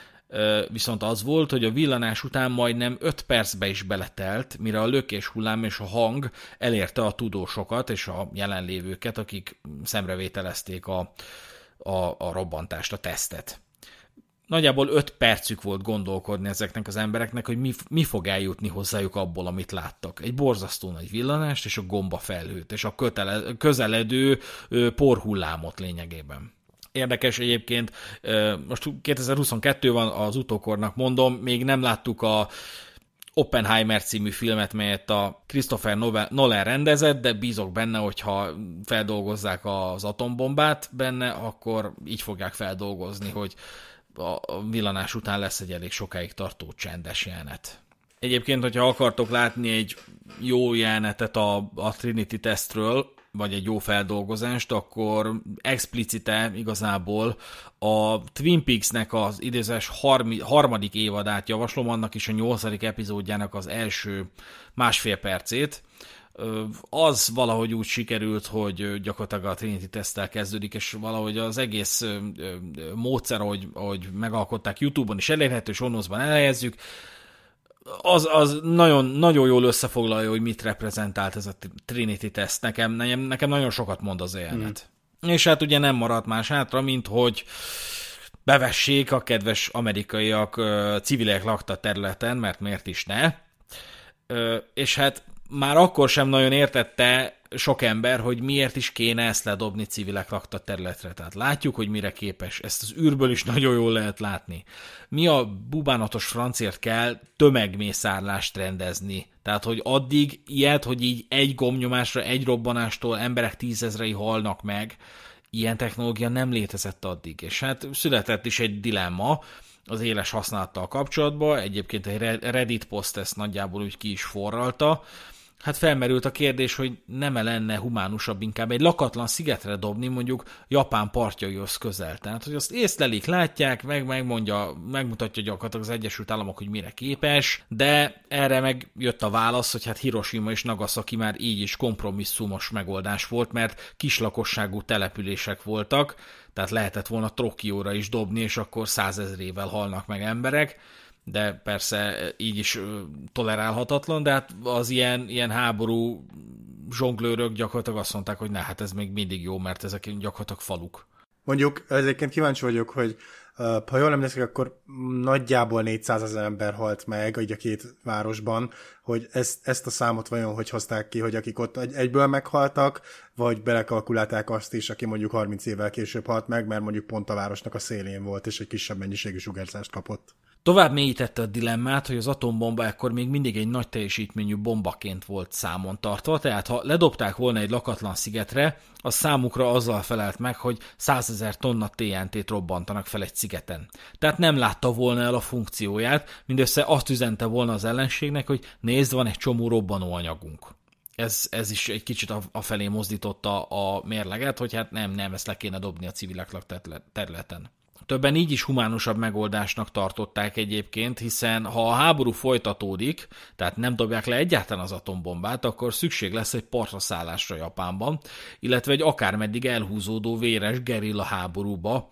viszont az volt, hogy a villanás után majdnem 5 percbe is beletelt, mire a lökés hullám és a hang elérte a tudósokat és a jelenlévőket, akik szemrevételezték a, a, a robbantást, a tesztet nagyjából öt percük volt gondolkodni ezeknek az embereknek, hogy mi, mi fog eljutni hozzájuk abból, amit láttak. Egy borzasztó nagy villanást, és a gomba felhőt, és a kötele, közeledő porhullámot lényegében. Érdekes egyébként, most 2022 van, az utókornak mondom, még nem láttuk a Oppenheimer című filmet, melyet a Christopher Nolan rendezett, de bízok benne, hogyha feldolgozzák az atombombát benne, akkor így fogják feldolgozni, hogy a villanás után lesz egy elég sokáig tartó csendes jelenet. Egyébként, hogyha akartok látni egy jó jelenetet a, a Trinity testről, vagy egy jó feldolgozást, akkor explicite igazából a Twin Peaks-nek az idézés harmi, harmadik évadát javaslom, annak is a nyolcadik epizódjának az első másfél percét, az valahogy úgy sikerült, hogy gyakorlatilag a Trinity tesztel kezdődik, és valahogy az egész módszer, ahogy ahogy megalkották YouTube-on is elérhető, és onnosban elhelyezzük, az, az nagyon, nagyon jól összefoglalja, hogy mit reprezentált ez a Trinity teszt. Nekem, nekem, nekem nagyon sokat mond az élet. Mm. És hát ugye nem maradt más hátra, mint hogy bevessék a kedves amerikaiak civilek lakta területen, mert miért is ne. És hát már akkor sem nagyon értette sok ember, hogy miért is kéne ezt ledobni civilek lakta területre. Tehát látjuk, hogy mire képes. Ezt az űrből is nagyon jól lehet látni. Mi a bubánatos francért kell tömegmészárlást rendezni. Tehát, hogy addig ilyet, hogy így egy gomnyomásra, egy robbanástól emberek tízezrei halnak meg, ilyen technológia nem létezett addig. És hát született is egy dilemma, az éles használattal kapcsolatban. Egyébként egy Reddit poszt ezt nagyjából úgy ki is forralta, Hát felmerült a kérdés, hogy nem -e lenne humánusabb inkább egy lakatlan szigetre dobni, mondjuk Japán partjaihoz közel. Tehát, hogy azt észlelik, látják, meg megmondja, megmutatja gyakorlatilag az Egyesült Államok, hogy mire képes, de erre meg jött a válasz, hogy hát Hiroshima és Nagasaki már így is kompromisszumos megoldás volt, mert kislakosságú települések voltak, tehát lehetett volna Tokióra is dobni, és akkor százezrével halnak meg emberek de persze így is tolerálhatatlan, de hát az ilyen, ilyen háború zsonglőrök gyakorlatilag azt mondták, hogy ne, hát ez még mindig jó, mert ezek gyakorlatilag faluk. Mondjuk, egyébként kíváncsi vagyok, hogy ha jól emlékszek, akkor nagyjából 400 ezer ember halt meg így a két városban, hogy ezt, ezt a számot vajon hogy hozták ki, hogy akik ott egyből meghaltak, vagy belekalkulálták azt is, aki mondjuk 30 évvel később halt meg, mert mondjuk pont a városnak a szélén volt, és egy kisebb mennyiségű sugárzást kapott. Tovább mélyítette a dilemmát, hogy az atombomba ekkor még mindig egy nagy teljesítményű bombaként volt számon tartva, tehát ha ledobták volna egy lakatlan szigetre, az számukra azzal felelt meg, hogy 100 ezer tonna TNT-t robbantanak fel egy szigeten. Tehát nem látta volna el a funkcióját, mindössze azt üzente volna az ellenségnek, hogy nézd, van egy csomó robbanóanyagunk. Ez, ez is egy kicsit a, a felé mozdította a mérleget, hogy hát nem, nem, ezt le kéne dobni a civilek területen. Többen így is humánusabb megoldásnak tartották egyébként, hiszen ha a háború folytatódik, tehát nem dobják le egyáltalán az atombombát, akkor szükség lesz egy partraszállásra Japánban, illetve egy akármeddig elhúzódó véres gerilla háborúba,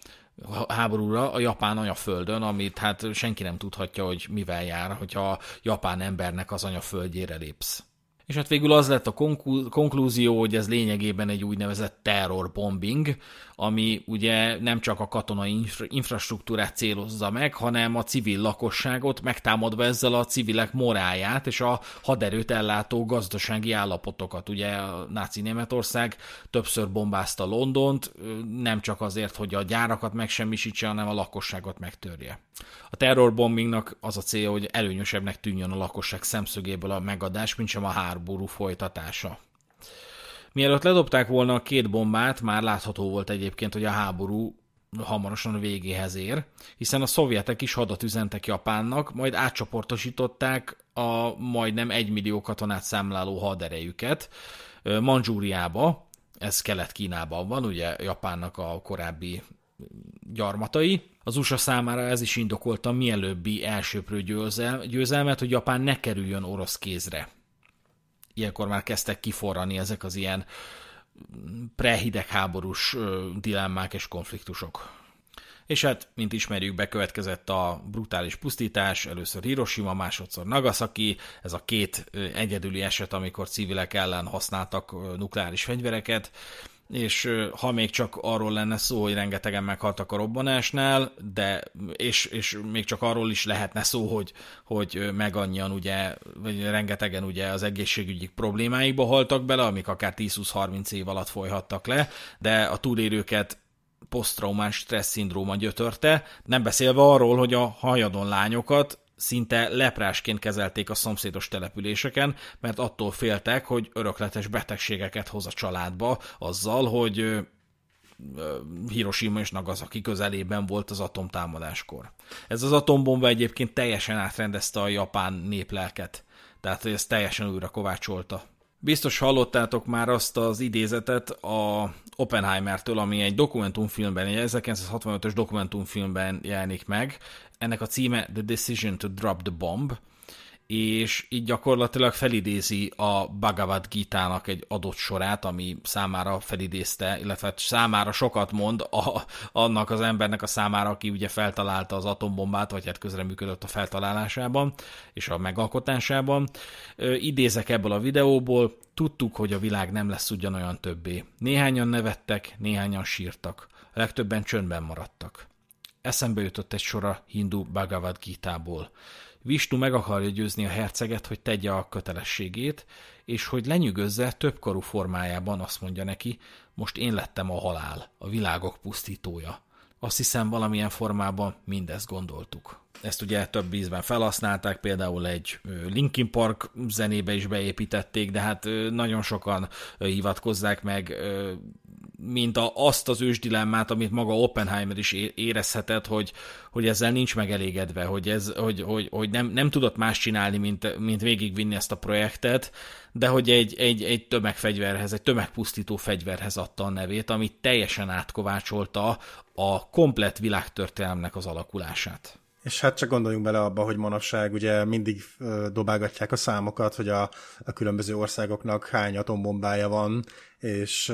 háborúra a japán anyaföldön, amit hát senki nem tudhatja, hogy mivel jár, hogyha japán embernek az anyaföldjére lépsz és hát végül az lett a konklúzió, hogy ez lényegében egy úgynevezett terrorbombing, ami ugye nem csak a katonai infrastruktúrát célozza meg, hanem a civil lakosságot, megtámadva ezzel a civilek moráját és a haderőt ellátó gazdasági állapotokat. Ugye a náci Németország többször bombázta Londont, nem csak azért, hogy a gyárakat megsemmisítse, hanem a lakosságot megtörje. A terrorbombingnak az a célja, hogy előnyösebbnek tűnjön a lakosság szemszögéből a megadás, mint sem a három háború folytatása. Mielőtt ledobták volna a két bombát, már látható volt egyébként, hogy a háború hamarosan végéhez ér, hiszen a szovjetek is hadat üzentek Japánnak, majd átcsoportosították a majdnem egymillió millió katonát számláló haderejüket Manzsúriába, ez Kelet-Kínában van, ugye Japánnak a korábbi gyarmatai. Az USA számára ez is indokolta mielőbbi elsőprő győzelmet, hogy Japán ne kerüljön orosz kézre ilyenkor már kezdtek kiforrani ezek az ilyen prehidegháborús dilemmák és konfliktusok. És hát, mint ismerjük, bekövetkezett a brutális pusztítás, először Hiroshima, másodszor Nagasaki, ez a két egyedüli eset, amikor civilek ellen használtak nukleáris fegyvereket, és ha még csak arról lenne szó, hogy rengetegen meghaltak a robbanásnál, de, és, és még csak arról is lehetne szó, hogy, hogy meg annyian ugye, vagy rengetegen ugye az egészségügyi problémáikba haltak bele, amik akár 10-20-30 év alatt folyhattak le, de a túlélőket posztraumás stressz szindróma gyötörte, nem beszélve arról, hogy a hajadon lányokat szinte leprásként kezelték a szomszédos településeken, mert attól féltek, hogy örökletes betegségeket hoz a családba azzal, hogy Hiroshima és Nagasaki közelében volt az atomtámadáskor. Ez az atombomba egyébként teljesen átrendezte a japán néplelket, tehát ez teljesen újra kovácsolta. Biztos hallottátok már azt az idézetet a Oppenheimertől, ami egy dokumentumfilmben, egy 1965-ös dokumentumfilmben jelenik meg ennek a címe The Decision to Drop the Bomb, és így gyakorlatilag felidézi a Bhagavad Gita-nak egy adott sorát, ami számára felidézte, illetve hát számára sokat mond a, annak az embernek a számára, aki ugye feltalálta az atombombát, vagy hát közreműködött a feltalálásában és a megalkotásában. Ö, idézek ebből a videóból, tudtuk, hogy a világ nem lesz ugyanolyan többé. Néhányan nevettek, néhányan sírtak, a legtöbben csöndben maradtak. Eszembe jutott egy sora hindu Bhagavad Gita-ból. Vishnu meg akarja győzni a herceget, hogy tegye a kötelességét, és hogy lenyűgözze többkorú formájában azt mondja neki, most én lettem a halál, a világok pusztítója. Azt hiszem valamilyen formában mindezt gondoltuk. Ezt ugye több ízben felhasználták, például egy Linkin Park zenébe is beépítették, de hát nagyon sokan hivatkozzák meg, mint a, azt az dilemmát, amit maga Oppenheimer is érezhetett, hogy, hogy ezzel nincs megelégedve, hogy, ez, hogy, hogy, hogy nem, nem tudott más csinálni, mint, mint végigvinni ezt a projektet, de hogy egy, egy, egy tömegfegyverhez, egy tömegpusztító fegyverhez adta a nevét, amit teljesen átkovácsolta a komplet világtörténelmnek az alakulását. És hát csak gondoljunk bele abba, hogy manapság ugye mindig dobálgatják a számokat, hogy a, a különböző országoknak hány atombombája van, és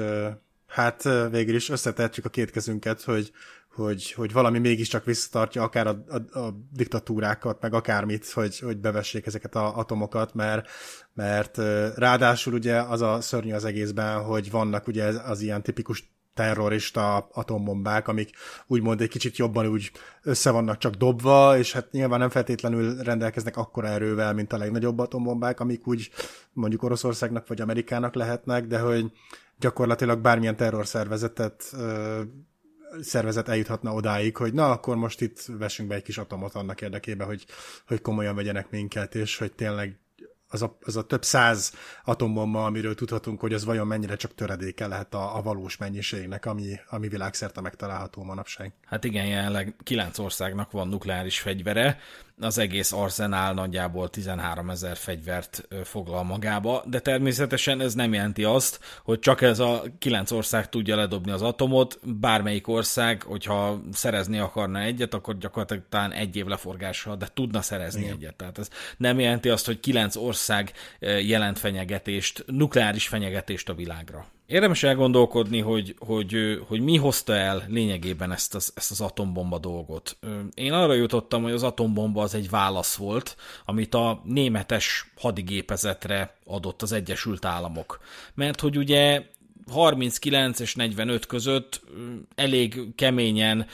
hát végül is összetehetjük a két kezünket, hogy, hogy, hogy valami mégiscsak visszatartja akár a, a, a diktatúrákat, meg akármit, hogy, hogy bevessék ezeket a atomokat, mert, mert ráadásul ugye az a szörnyű az egészben, hogy vannak ugye az ilyen tipikus terrorista atombombák, amik úgymond egy kicsit jobban úgy össze vannak csak dobva, és hát nyilván nem feltétlenül rendelkeznek akkora erővel, mint a legnagyobb atombombák, amik úgy mondjuk Oroszországnak vagy Amerikának lehetnek, de hogy gyakorlatilag bármilyen terrorszervezetet szervezet eljuthatna odáig, hogy na, akkor most itt vessünk be egy kis atomot annak érdekében, hogy, hogy komolyan vegyenek minket, és hogy tényleg az a, az a több száz atombomba, amiről tudhatunk, hogy az vajon mennyire csak töredéke lehet a, a valós mennyiségnek, ami, ami világszerte megtalálható manapság. Hát igen, jelenleg kilenc országnak van nukleáris fegyvere, az egész arzenál nagyjából 13 ezer fegyvert foglal magába, de természetesen ez nem jelenti azt, hogy csak ez a kilenc ország tudja ledobni az atomot, bármelyik ország, hogyha szerezni akarna egyet, akkor gyakorlatilag talán egy év leforgása, de tudna szerezni Igen. egyet. Tehát ez nem jelenti azt, hogy kilenc ország jelent fenyegetést, nukleáris fenyegetést a világra érdemes elgondolkodni, hogy, hogy, hogy mi hozta el lényegében ezt az, ezt az atombomba dolgot. Én arra jutottam, hogy az atombomba az egy válasz volt, amit a németes hadigépezetre adott az Egyesült Államok. Mert hogy ugye 39 és 45 között elég keményen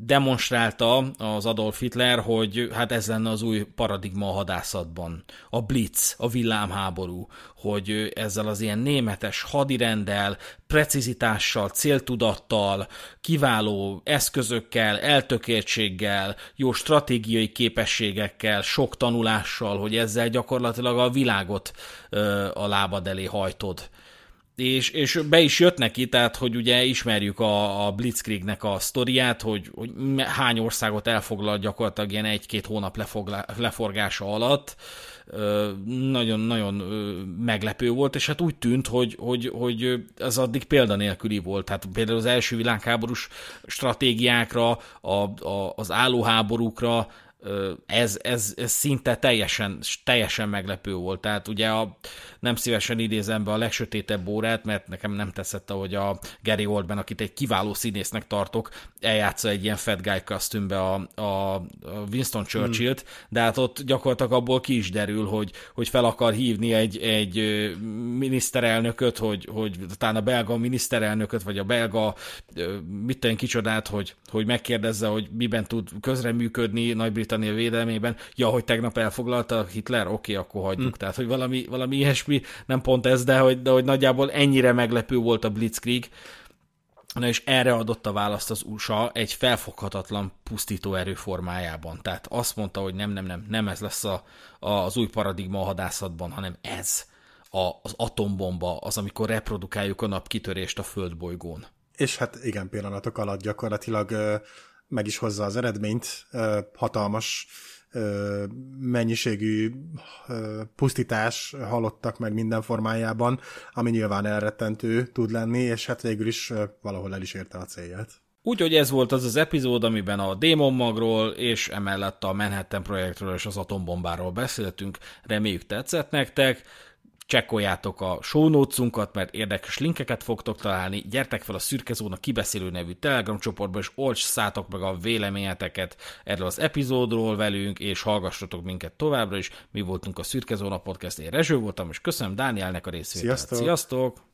demonstrálta az Adolf Hitler, hogy hát ez lenne az új paradigma a hadászatban. A blitz, a villámháború, hogy ezzel az ilyen németes hadirendel, precizitással, céltudattal, kiváló eszközökkel, eltökéltséggel, jó stratégiai képességekkel, sok tanulással, hogy ezzel gyakorlatilag a világot a lábad elé hajtod és, és be is jött neki, tehát hogy ugye ismerjük a, a Blitzkriegnek a sztoriát, hogy, hogy hány országot elfoglalt gyakorlatilag ilyen egy-két hónap lefoglá, leforgása alatt. Nagyon-nagyon meglepő volt, és hát úgy tűnt, hogy, hogy, hogy ez addig példanélküli volt. Tehát például az első világháborús stratégiákra, a, a, az állóháborúkra ez, ez, ez szinte teljesen, teljesen meglepő volt. Tehát ugye a, nem szívesen idézem be a legsötétebb órát, mert nekem nem teszett, ahogy a Gary Oldman, akit egy kiváló színésznek tartok, eljátsza egy ilyen fat guy kostümbe a, a Winston Churchill-t, hmm. de hát ott gyakorlatilag abból ki is derül, hogy, hogy fel akar hívni egy, egy miniszterelnököt, hogy, hogy talán a belga miniszterelnököt, vagy a belga mit kicsodát, hogy, hogy megkérdezze, hogy miben tud közreműködni nagy javítani a védelmében. Ja, hogy tegnap elfoglalta Hitler, oké, okay, akkor hagyjuk. Mm. Tehát, hogy valami, valami ilyesmi, nem pont ez, de hogy, de hogy nagyjából ennyire meglepő volt a Blitzkrieg, Na és erre adott a választ az USA egy felfoghatatlan pusztító erő formájában. Tehát azt mondta, hogy nem, nem, nem, nem ez lesz a, a, az új paradigma a hadászatban, hanem ez a, az atombomba, az, amikor reprodukáljuk a napkitörést a földbolygón. És hát igen, pillanatok alatt gyakorlatilag meg is hozza az eredményt, hatalmas mennyiségű pusztítás, halottak meg minden formájában, ami nyilván elrettentő tud lenni, és hát végül is valahol el is érte a célját. Úgyhogy ez volt az az epizód, amiben a Démon Magról és emellett a Manhattan projektről és az atombombáról beszéltünk. Reméljük tetszett nektek csekkoljátok a sónócunkat, mert érdekes linkeket fogtok találni, gyertek fel a Szürke Zóna kibeszélő nevű Telegram csoportba, és olcsszátok meg a véleményeteket erről az epizódról velünk, és hallgassatok minket továbbra is. Mi voltunk a Szürke Zóna Podcast, én Rezső voltam, és köszönöm Dánielnek a részvételt. Sziasztok! Sziasztok!